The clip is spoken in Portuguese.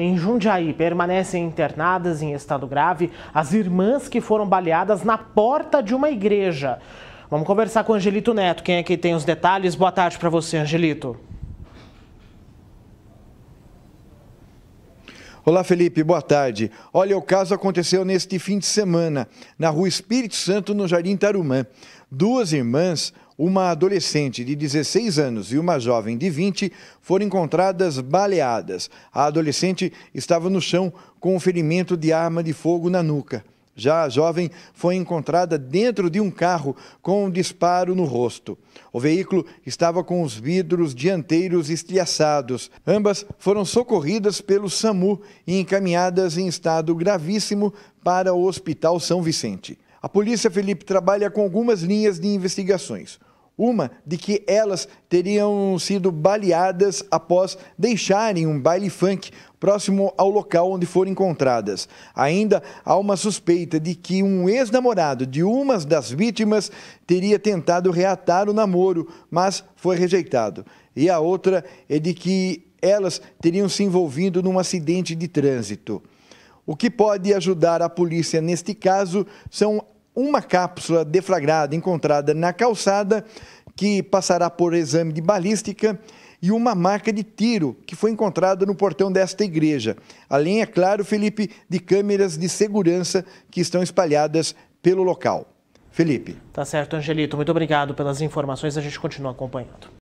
em Jundiaí, permanecem internadas em estado grave as irmãs que foram baleadas na porta de uma igreja. Vamos conversar com o Angelito Neto, quem é que tem os detalhes. Boa tarde para você, Angelito. Olá, Felipe, boa tarde. Olha, o caso aconteceu neste fim de semana, na rua Espírito Santo, no Jardim Tarumã. Duas irmãs, uma adolescente de 16 anos e uma jovem de 20, foram encontradas baleadas. A adolescente estava no chão com um ferimento de arma de fogo na nuca. Já a jovem foi encontrada dentro de um carro com um disparo no rosto. O veículo estava com os vidros dianteiros estilhaçados. Ambas foram socorridas pelo SAMU e encaminhadas em estado gravíssimo para o Hospital São Vicente. A Polícia Felipe trabalha com algumas linhas de investigações. Uma de que elas teriam sido baleadas após deixarem um baile funk próximo ao local onde foram encontradas. Ainda há uma suspeita de que um ex-namorado de uma das vítimas teria tentado reatar o namoro, mas foi rejeitado. E a outra é de que elas teriam se envolvido num acidente de trânsito. O que pode ajudar a polícia neste caso são uma cápsula deflagrada encontrada na calçada, que passará por exame de balística, e uma marca de tiro que foi encontrada no portão desta igreja. Além, é claro, Felipe, de câmeras de segurança que estão espalhadas pelo local. Felipe. Tá certo, Angelito. Muito obrigado pelas informações. A gente continua acompanhando.